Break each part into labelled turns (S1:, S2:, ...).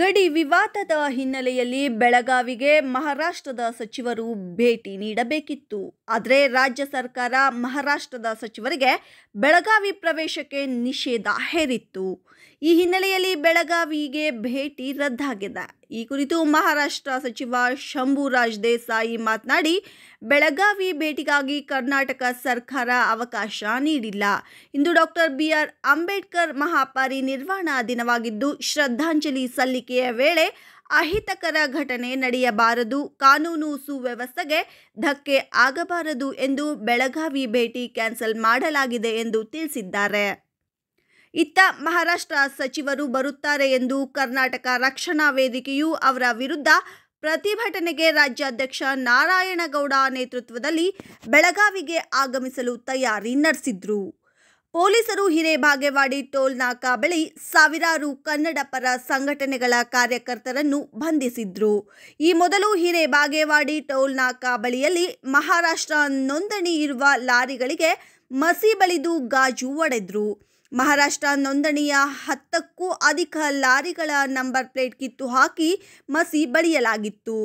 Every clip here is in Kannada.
S1: ಗಡಿ ವಿವಾದದ ಹಿನ್ನೆಲೆಯಲ್ಲಿ ಬೆಳಗಾವಿಗೆ ಮಹಾರಾಷ್ಟ್ರದ ಸಚಿವರು ಭೇಟಿ ನೀಡಬೇಕಿತ್ತು ಆದರೆ ರಾಜ್ಯ ಸರ್ಕಾರ ಮಹಾರಾಷ್ಟ್ರದ ಸಚಿವರಿಗೆ ಬೆಳಗಾವಿ ಪ್ರವೇಶಕ್ಕೆ ನಿಷೇಧ ಹೇರಿತ್ತು ಈ ಹಿನ್ನೆಲೆಯಲ್ಲಿ ಬೆಳಗಾವಿಗೆ ಭೇಟಿ ರದ್ದಾಗಿದೆ ಈ ಕುರಿತು ಮಹಾರಾಷ್ಟ್ರ ಸಚಿವ ಶಂಭು ರಾಜ್ ದೇಸಾಯಿ ಮಾತನಾಡಿ ಬೆಳಗಾವಿ ಭೇಟಿಗಾಗಿ ಕರ್ನಾಟಕ ಸರ್ಕಾರ ಅವಕಾಶ ನೀಡಿಲ್ಲ ಇಂದು ಡಾಕ್ಟರ್ ಬಿಆರ್ ಅಂಬೇಡ್ಕರ್ ಮಹಾಪಾರಿ ದಿನವಾಗಿದ್ದು ಶ್ರದ್ಧಾಂಜಲಿ ಸಲ್ಲಿಕೆಯ ವೇಳೆ ಅಹಿತಕರ ಘಟನೆ ನಡೆಯಬಾರದು ಕಾನೂನು ಸುವ್ಯವಸ್ಥೆಗೆ ಧಕ್ಕೆ ಆಗಬಾರದು ಎಂದು ಬೆಳಗಾವಿ ಭೇಟಿ ಕ್ಯಾನ್ಸಲ್ ಮಾಡಲಾಗಿದೆ ಎಂದು ತಿಳಿಸಿದ್ದಾರೆ ಇತ್ತ ಮಹಾರಾಷ್ಟ್ರ ಸಚಿವರು ಬರುತ್ತಾರೆ ಎಂದು ಕರ್ನಾಟಕ ರಕ್ಷಣಾ ವೇದಿಕೆಯು ಅವರ ವಿರುದ್ಧ ಪ್ರತಿಭಟನೆಗೆ ರಾಜ್ಯಾಧ್ಯಕ್ಷ ನಾರಾಯಣಗೌಡ ನೇತೃತ್ವದಲ್ಲಿ ಬೆಳಗಾವಿಗೆ ಆಗಮಿಸಲು ತಯಾರಿ ನಡೆಸಿದ್ರು ಪೊಲೀಸರು ಹಿರೇಬಾಗೇವಾಡಿ ಟೋಲ್ ನಾಕಾ ಬಳಿ ಸಾವಿರಾರು ಕನ್ನಡ ಪರ ಸಂಘಟನೆಗಳ ಕಾರ್ಯಕರ್ತರನ್ನು ಬಂಧಿಸಿದ್ರು ಈ ಮೊದಲು ಹಿರೇಬಾಗೇವಾಡಿ ಟೋಲ್ ನಾಕಾ ಬಳಿಯಲ್ಲಿ ಮಹಾರಾಷ್ಟ್ರ ನೋಂದಣಿ ಇರುವ ಲಾರಿಗಳಿಗೆ ಮಸಿ ಬಳಿದು ಗಾಜು ಒಡೆದ್ರು ಮಹಾರಾಷ್ಟ್ರ ನೋಂದಣಿಯ ಹತ್ತಕ್ಕೂ ಅಧಿಕ ಲಾರಿಗಳ ನಂಬರ್ ಪ್ಲೇಟ್ ಕಿತ್ತು ಹಾಕಿ ಮಸಿ ಬಳಿಯಲಾಗಿತ್ತು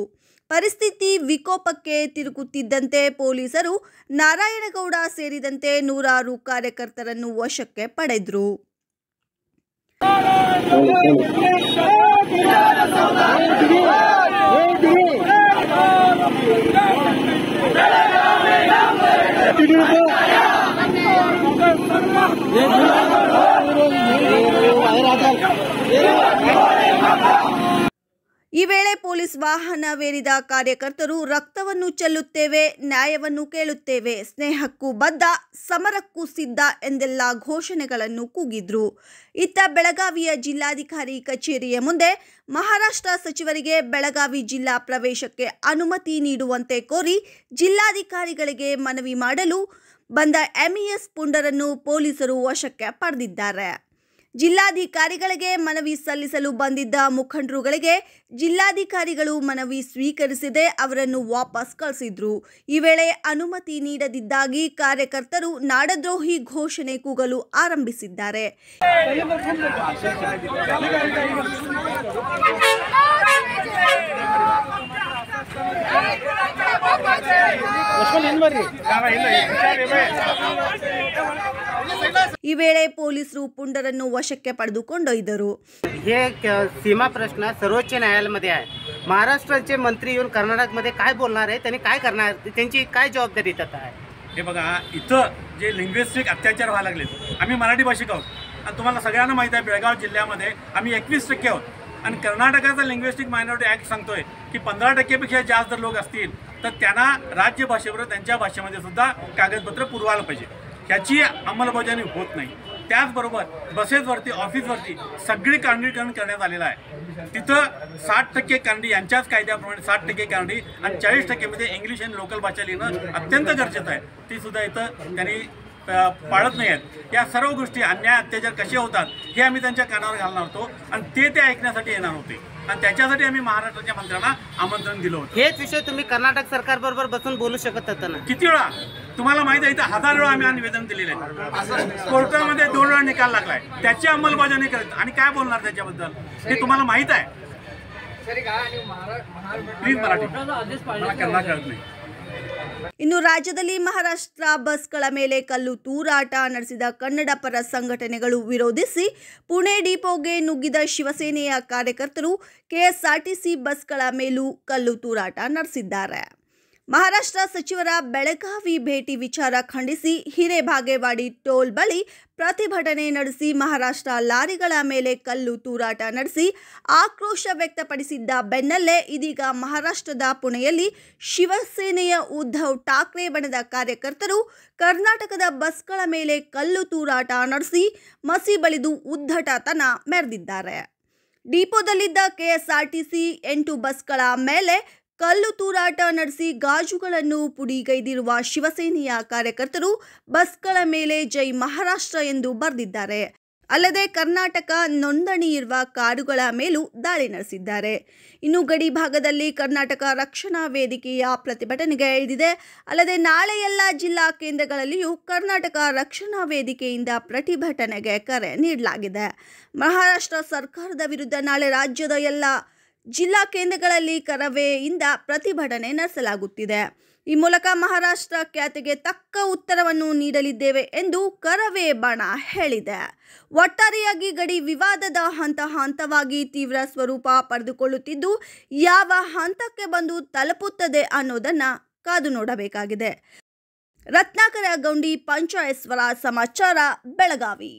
S1: ಪರಿಸ್ಥಿತಿ ವಿಕೋಪಕ್ಕೆ ತಿರುಗುತ್ತಿದ್ದಂತೆ ಪೊಲೀಸರು ನಾರಾಯಣಗೌಡ ಸೇರಿದಂತೆ ನೂರಾರು ಕಾರ್ಯಕರ್ತರನ್ನು ವಶಕ್ಕೆ ಪಡೆದ್ರು ಈ ವೇಳೆ ಪೊಲೀಸ್ ವಾಹನವೇರಿದ ಕಾರ್ಯಕರ್ತರು ರಕ್ತವನ್ನು ಚೆಲ್ಲುತ್ತೇವೆ ನ್ಯಾಯವನ್ನು ಕೇಳುತ್ತೇವೆ ಸ್ನೇಹಕ್ಕೂ ಬದ್ಧ ಸಮರಕ್ಕೂ ಸಿದ್ಧ ಎಂದೆಲ್ಲ ಘೋಷಣೆಗಳನ್ನು ಕೂಗಿದ್ರು ಇತ್ತ ಬೆಳಗಾವಿಯ ಜಿಲ್ಲಾಧಿಕಾರಿ ಕಚೇರಿಯ ಮುಂದೆ ಮಹಾರಾಷ್ಟ್ರ ಸಚಿವರಿಗೆ ಬೆಳಗಾವಿ ಜಿಲ್ಲಾ ಪ್ರವೇಶಕ್ಕೆ ಅನುಮತಿ ನೀಡುವಂತೆ ಕೋರಿ ಜಿಲ್ಲಾಧಿಕಾರಿಗಳಿಗೆ ಮನವಿ ಮಾಡಲು ಬಂದ ಎಂಇಎಸ್ e ಪುಂಡರನ್ನು ಪೊಲೀಸರು ವಶಕ್ಕೆ ಪಡೆದಿದ್ದಾರೆ ಜಿಲ್ಲಾಧಿಕಾರಿಗಳಿಗೆ ಮನವಿ ಸಲ್ಲಿಸಲು ಬಂದಿದ್ದ ಮುಖಂಡರುಗಳಿಗೆ ಜಿಲ್ಲಾಧಿಕಾರಿಗಳು ಮನವಿ ಸ್ವೀಕರಿಸಿದೆ ಅವರನ್ನು ವಾಪಸ್ ಕಳಿಸಿದ್ರು ಈ ವೇಳೆ ಅನುಮತಿ ನೀಡದಿದ್ದಾಗಿ ಕಾರ್ಯಕರ್ತರು ನಾಡದ್ರೋಹಿ ಘೋಷಣೆ ಕೂಗಲು ಆರಂಭಿಸಿದ್ದಾರೆ ಈ ವೇಳೆ ಪೊಲೀಸರು ಪುಂಡರನ್ನು ವಶಕ್ಕೆ ಪಡೆದುಕೊಂಡೊಯ್ದರು हे सीमा प्रश्न सर्वोच्च न्यायालयामध्ये आहे महाराष्ट्राचे मंत्री येऊन कर्नाटकमध्ये काय बोलणार
S2: आहे त्यांनी काय करणार त्यांची काय जबाबदारी आहे हे बघा इथं जे लिंग्विस्टिक अत्याचार व्हायला लागले आम्ही मराठी भाषिक आहोत आणि तुम्हाला सगळ्यांना माहीत आहे बेळगाव जिल्ह्यामध्ये आम्ही एकवीस टक्के आहोत आणि कर्नाटकाचा लिंग्विस्टिक मायनॉरिटी ॲक्ट सांगतोय की पंधरा टक्केपेक्षा जास्त लोक असतील तर त्यांना राज्य भाषेबरोबर त्यांच्या भाषेमध्ये सुद्धा कागदपत्र पुरवायला पाहिजे ह्याची अंमलबजावणी होत नाही त्याचबरोबर बसेसवरती ऑफिसवरती सगळी कांडीकरण करण्यात आलेलं आहे तिथं साठ टक्के कांडी यांच्याच कायद्याप्रमाणे साठ टक्के कांडी आणि चाळीस टक्केमध्ये इंग्लिश आणि लोकल भाषा लिहिणं अत्यंत गरजेचं आहे ती सुद्धा इथं त्यांनी पाळत नाही आहेत या सर्व गोष्टी अन्याय अत्याचार कसे होतात हे आम्ही त्यांच्या कानावर घालणार होतो आणि ते ते ऐकण्यासाठी येणार होते आणि त्याच्यासाठी आम्ही महाराष्ट्राच्या मंत्र्यांना आमंत्रण दिलं होतं हेच विषय तुम्ही कर्नाटक सरकारबरोबर बसून बोलू शकत होता ना किती वेळा तुम्हाला माहित आहे इथं हजार वेळा आम्ही निवेदन दिलेलं आहे कोर्टामध्ये दोन वेळा निकाल लागलाय त्याची अंमलबजावणी करत आणि काय बोलणार त्याच्याबद्दल हे तुम्हाला माहित आहे ಪ್ಲೀಸ್ मराठी ಕನ್ನಡ ಕರೆಕ್ಟ್ नाही
S1: ಇನ್ನು ರಾಜ್ಯದಲ್ಲಿ ಮಹಾರಾಷ್ಟ್ರ ಬಸ್ಗಳ ಮೇಲೆ ಕಲ್ಲು ತೂರಾಟ ನಡೆಸಿದ ಕನ್ನಡ ಪರ ಸಂಘಟನೆಗಳು ವಿರೋಧಿಸಿ ಪುಣೆ ಡಿಪೋಗೆ ನುಗ್ಗಿದ ಶಿವಸೇನೆಯ ಕಾರ್ಯಕರ್ತರು ಕೆಎಸ್ಆರ್ಟಿಸಿ ಬಸ್ಗಳ ಮೇಲೂ ಕಲ್ಲು ತೂರಾಟ ನಡೆಸಿದ್ದಾರೆ ಮಹಾರಾಷ್ಟ್ರ ಸಚಿವರ ಬೆಳಗಾವಿ ಭೇಟಿ ವಿಚಾರ ಖಂಡಿಸಿ ಹಿರೇಬಾಗೇವಾಡಿ ಟೋಲ್ ಬಳಿ ಪ್ರತಿಭಟನೆ ನಡೆಸಿ ಮಹಾರಾಷ್ಟ್ರ ಲಾರಿಗಳ ಮೇಲೆ ಕಲ್ಲು ತೂರಾಟ ನಡೆಸಿ ಆಕ್ರೋಶ ವ್ಯಕ್ತಪಡಿಸಿದ್ದ ಬೆನ್ನಲ್ಲೇ ಇದೀಗ ಮಹಾರಾಷ್ಟ್ರದ ಪುಣೆಯಲ್ಲಿ ಶಿವಸೇನೆಯ ಉದ್ಧವ್ ಠಾಕ್ರೆ ಬಣದ ಕಾರ್ಯಕರ್ತರು ಕರ್ನಾಟಕದ ಬಸ್ಗಳ ಮೇಲೆ ಕಲ್ಲು ತೂರಾಟ ನಡೆಸಿ ಮಸಿ ಬಳಿದು ಉದ್ಧಟತನ ಮೆರೆದಿದ್ದಾರೆ ಡಿಪೋದಲ್ಲಿದ್ದ ಕೆಎಸ್ಆರ್ಟಿಸಿ ಎಂಟು ಬಸ್ಗಳ ಮೇಲೆ ಕಲ್ಲು ತೂರಾಟ ನಡೆಸಿ ಗಾಜುಗಳನ್ನು ಪುಡಿಗೈದಿರುವ ಶಿವಸೇನೆಯ ಕಾರ್ಯಕರ್ತರು ಬಸ್ಗಳ ಮೇಲೆ ಜೈ ಮಹಾರಾಷ್ಟ್ರ ಎಂದು ಬರೆದಿದ್ದಾರೆ ಅಲ್ಲದೆ ಕರ್ನಾಟಕ ನೋಂದಣಿ ಇರುವ ಕಾರುಗಳ ಮೇಲೂ ದಾಳಿ ನಡೆಸಿದ್ದಾರೆ ಇನ್ನು ಗಡಿ ಭಾಗದಲ್ಲಿ ಕರ್ನಾಟಕ ರಕ್ಷಣಾ ವೇದಿಕೆಯ ಪ್ರತಿಭಟನೆಗೆ ಇಳಿದಿದೆ ಅಲ್ಲದೆ ನಾಳೆ ಎಲ್ಲ ಜಿಲ್ಲಾ ಕೇಂದ್ರಗಳಲ್ಲಿಯೂ ಕರ್ನಾಟಕ ರಕ್ಷಣಾ ವೇದಿಕೆಯಿಂದ ಪ್ರತಿಭಟನೆಗೆ ಕರೆ ನೀಡಲಾಗಿದೆ ಮಹಾರಾಷ್ಟ್ರ ಸರ್ಕಾರದ ವಿರುದ್ಧ ನಾಳೆ ರಾಜ್ಯದ ಎಲ್ಲ ಜಿಲ್ಲಾ ಕೇಂದ್ರಗಳಲ್ಲಿ ಕರವೆಯಿಂದ ಪ್ರತಿಭಟನೆ ನಡೆಸಲಾಗುತ್ತಿದೆ ಈ ಮೂಲಕ ಮಹಾರಾಷ್ಟ್ರ ಖ್ಯಾತಿಗೆ ತಕ್ಕ ಉತ್ತರವನ್ನು ನೀಡಲಿದ್ದೇವೆ ಎಂದು ಕರವೇ ಬಣ ಹೇಳಿದೆ ಒಟ್ಟಾರೆಯಾಗಿ ಗಡಿ ವಿವಾದದ ಹಂತ ಹಂತವಾಗಿ ತೀವ್ರ ಸ್ವರೂಪ ಪಡೆದುಕೊಳ್ಳುತ್ತಿದ್ದು ಯಾವ ಹಂತಕ್ಕೆ ಬಂದು ತಲುಪುತ್ತದೆ ಅನ್ನೋದನ್ನು ಕಾದು ನೋಡಬೇಕಾಗಿದೆ ರತ್ನಾಕರ ಗೌಂಡಿ ಪಂಚಾಯತ್ ಸಮಾಚಾರ ಬೆಳಗಾವಿ